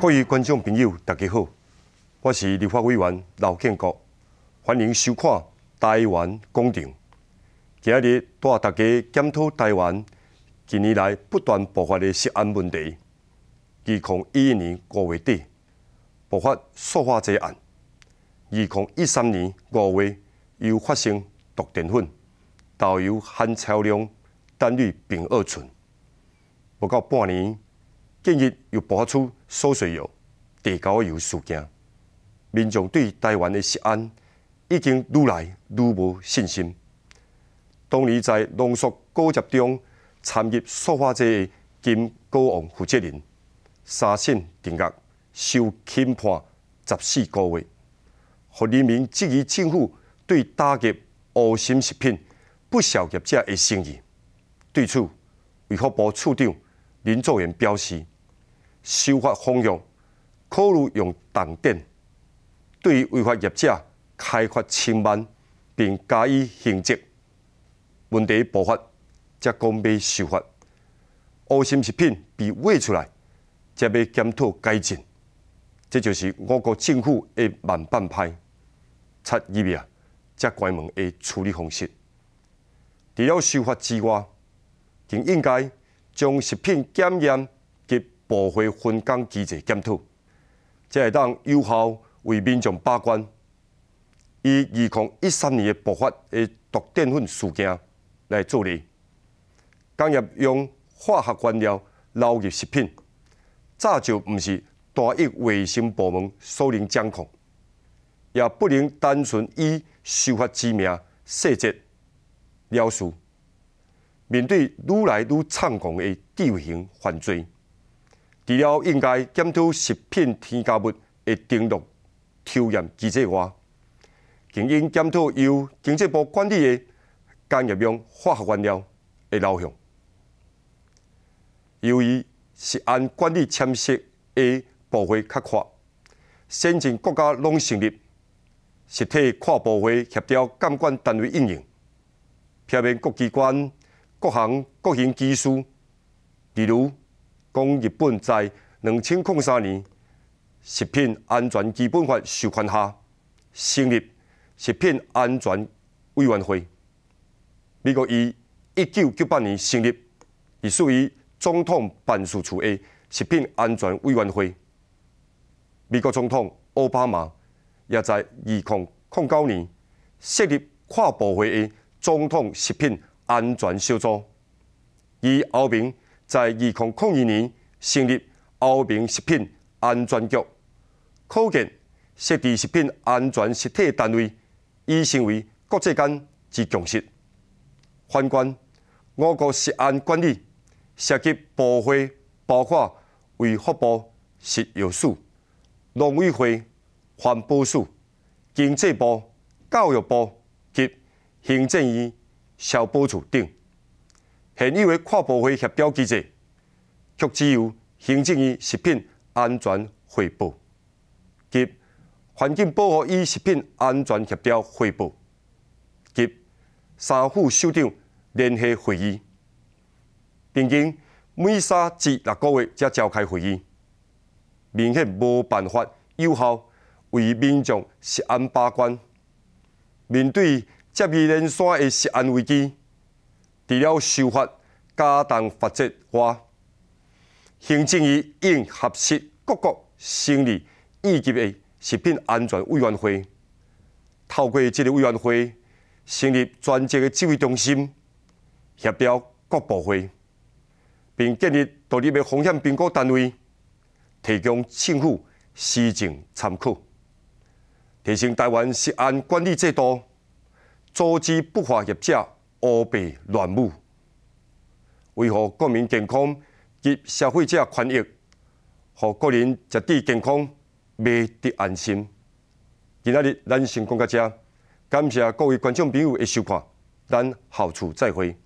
各位观众朋友，大家好，我是立法委员刘建国，欢迎收看《台湾广场》。今日带大家检讨台湾近年来不断爆发的涉案问题。二零一一年五月底爆发塑化剂案，二零一三年五月又发生毒淀粉、豆油含超量单氯丙二醇，不到半年。近日又爆出收水油、地沟油事件，民众对台湾的食安已经愈来愈无信心。当年在浓缩果汁中掺入塑化剂的金高王负责人三审定额受轻判十四个月，互人民质疑政府对打击恶心食品不肖业者的诚意。对此，卫护部处长。林作源表示，修法方向考虑用重电，对于违法业者，开罚千万，并加以刑责；问题爆发，才公要修法；恶心食品被挖出来，才要检讨改进。这就是我国政府的慢半拍、擦耳鸣才关门的处理方式。除了修法之外，更应该。将食品检验及部分分工机制检讨，才会当有效为民众把关。以二零一三年的爆发的毒淀粉事件来作例，工业用化学原料流入食品，早就不是单一卫生部门所能掌控，也不能单纯以修法之名，细节了事。面对愈来愈猖狂的地域性犯罪，除了应该检讨食品添加物的登录、抽验机制外，更应检讨由经济部管理的工业用化学原料的流向。由于是按管理签署的部会较宽，先进国家拢成立实体跨部会协调监管单位应用，避免各机关。各行各行技术，例如，讲日本在两千零三年食品安全基本法授权下成立食品安全委员会。美国于一九九八年成立，隶属于总统办事处的食品安全委员会。美国总统奥巴马也在二零零九年设立跨部会的总统食品。安全小组。而后明在二零零二年成立后民食品安全局，可见设置食品安全实体单位已成为国际间之共识。反观我国食安管理涉及部会，包括卫福部、食药署、农委会、环保署、经济部、教育部及行政院。消保处长现有的跨部会协调机制，却只有行政院食品安全汇报及环境保护与食品安全协调汇报及三副首长联席会议，并经每三至六个月才召开会议，明显无办法有效为民众食安把关。面对接二连三的食安危机，除了修法、加重法则外，行政院应核实各国成立一级的食品安全委员会，透过这个委员会成立专职的指挥中心，协调各部会，并建立独立的风险评估单位，提供政府施政参考，提升台湾食安管理制度。阻止不法业者恶白乱舞，维护国民健康及消费者权益，让国人食地健康，卖得安心。今仔日咱先讲到遮，感谢各位观众朋友的收看，咱下次再会。